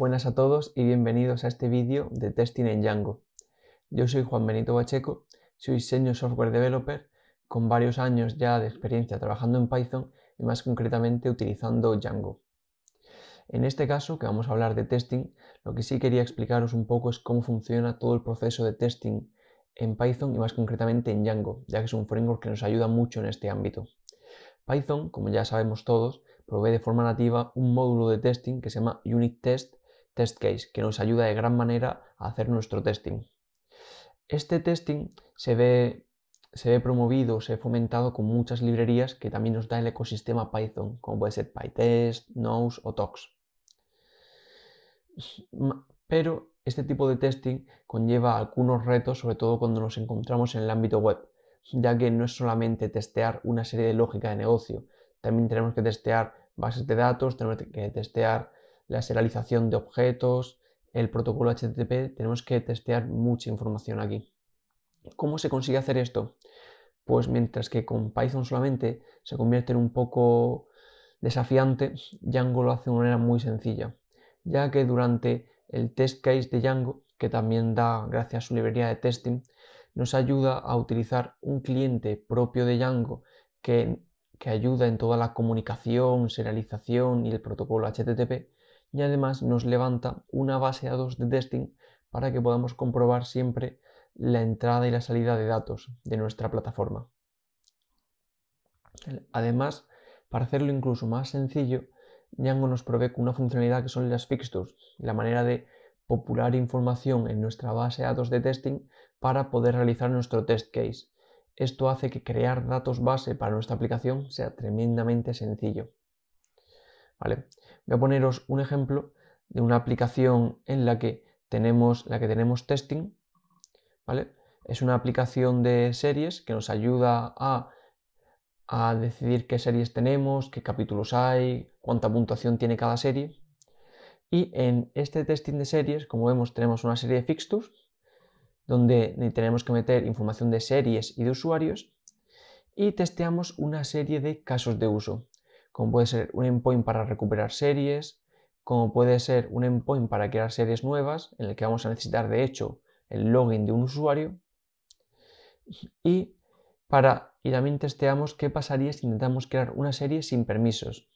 Buenas a todos y bienvenidos a este vídeo de Testing en Django. Yo soy Juan Benito Bacheco, soy Senior Software Developer con varios años ya de experiencia trabajando en Python y más concretamente utilizando Django. En este caso, que vamos a hablar de testing, lo que sí quería explicaros un poco es cómo funciona todo el proceso de testing en Python y más concretamente en Django, ya que es un framework que nos ayuda mucho en este ámbito. Python, como ya sabemos todos, provee de forma nativa un módulo de testing que se llama Unit Test test case, que nos ayuda de gran manera a hacer nuestro testing. Este testing se ve, se ve promovido, se ve fomentado con muchas librerías que también nos da el ecosistema Python, como puede ser PyTest, Nose o Tox. Pero este tipo de testing conlleva algunos retos, sobre todo cuando nos encontramos en el ámbito web, ya que no es solamente testear una serie de lógica de negocio, también tenemos que testear bases de datos, tenemos que testear la serialización de objetos, el protocolo HTTP, tenemos que testear mucha información aquí. ¿Cómo se consigue hacer esto? Pues mientras que con Python solamente se convierte en un poco desafiante, Django lo hace de una manera muy sencilla, ya que durante el test case de Django, que también da gracias a su librería de testing, nos ayuda a utilizar un cliente propio de Django que, que ayuda en toda la comunicación, serialización y el protocolo HTTP, y además nos levanta una base de datos de testing para que podamos comprobar siempre la entrada y la salida de datos de nuestra plataforma. Además, para hacerlo incluso más sencillo, Django nos provee con una funcionalidad que son las fixtures, la manera de popular información en nuestra base de datos de testing para poder realizar nuestro test case. Esto hace que crear datos base para nuestra aplicación sea tremendamente sencillo. Voy a poneros un ejemplo de una aplicación en la que tenemos, la que tenemos testing, ¿vale? Es una aplicación de series que nos ayuda a, a decidir qué series tenemos, qué capítulos hay, cuánta puntuación tiene cada serie. Y en este testing de series, como vemos, tenemos una serie de fixtures, donde tenemos que meter información de series y de usuarios, y testeamos una serie de casos de uso como puede ser un endpoint para recuperar series, como puede ser un endpoint para crear series nuevas, en el que vamos a necesitar de hecho el login de un usuario. Y, para, y también testeamos qué pasaría si intentamos crear una serie sin permisos.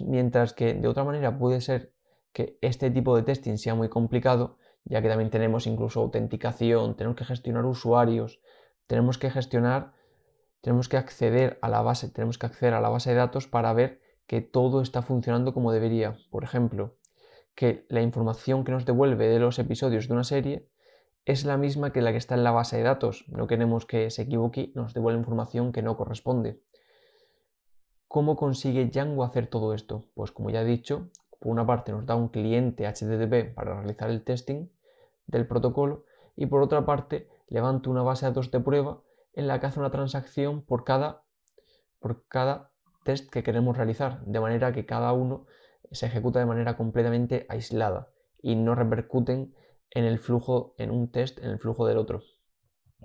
Mientras que de otra manera puede ser que este tipo de testing sea muy complicado, ya que también tenemos incluso autenticación, tenemos que gestionar usuarios, tenemos que gestionar tenemos que acceder a la base, tenemos que acceder a la base de datos para ver que todo está funcionando como debería. Por ejemplo, que la información que nos devuelve de los episodios de una serie es la misma que la que está en la base de datos. No queremos que se equivoque y nos devuelva información que no corresponde. ¿Cómo consigue Django hacer todo esto? Pues como ya he dicho, por una parte nos da un cliente HTTP para realizar el testing del protocolo y por otra parte levanto una base de datos de prueba en la que hace una transacción por cada, por cada test que queremos realizar, de manera que cada uno se ejecuta de manera completamente aislada y no repercuten en el flujo, en un test, en el flujo del otro.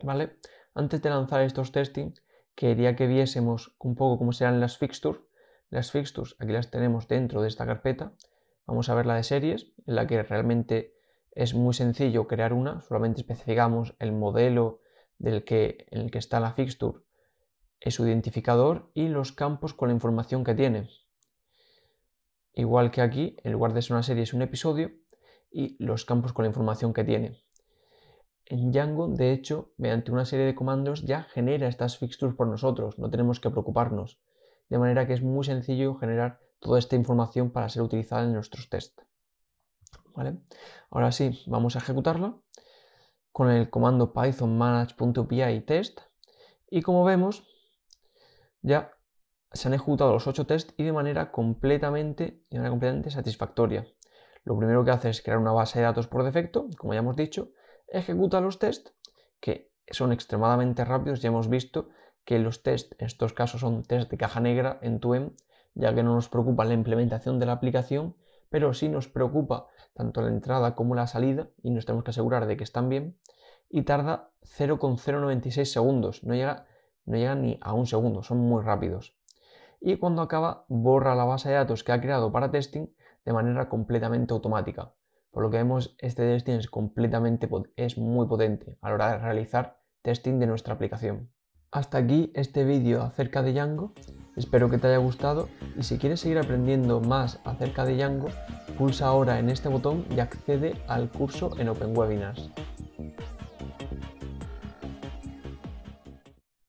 ¿Vale? Antes de lanzar estos testing, quería que viésemos un poco cómo serán las fixtures. Las fixtures aquí las tenemos dentro de esta carpeta. Vamos a ver la de series, en la que realmente es muy sencillo crear una, solamente especificamos el modelo del que, en el que está la fixture es su identificador y los campos con la información que tiene. Igual que aquí, el lugar de una serie es un episodio y los campos con la información que tiene. En Django, de hecho, mediante una serie de comandos ya genera estas fixtures por nosotros, no tenemos que preocuparnos. De manera que es muy sencillo generar toda esta información para ser utilizada en nuestros tests. ¿Vale? Ahora sí, vamos a ejecutarlo con el comando python manage.py test y como vemos ya se han ejecutado los 8 tests y de manera completamente, completamente satisfactoria. Lo primero que hace es crear una base de datos por defecto, como ya hemos dicho, ejecuta los tests que son extremadamente rápidos, ya hemos visto que los test en estos casos son test de caja negra en Tuem, ya que no nos preocupa la implementación de la aplicación, pero sí nos preocupa tanto la entrada como la salida y nos tenemos que asegurar de que están bien y tarda 0,096 segundos, no llega, no llega ni a un segundo, son muy rápidos. Y cuando acaba, borra la base de datos que ha creado para testing de manera completamente automática. Por lo que vemos, este testing es, completamente, es muy potente a la hora de realizar testing de nuestra aplicación. Hasta aquí este vídeo acerca de Django, espero que te haya gustado y si quieres seguir aprendiendo más acerca de Django, pulsa ahora en este botón y accede al curso en Open Webinars.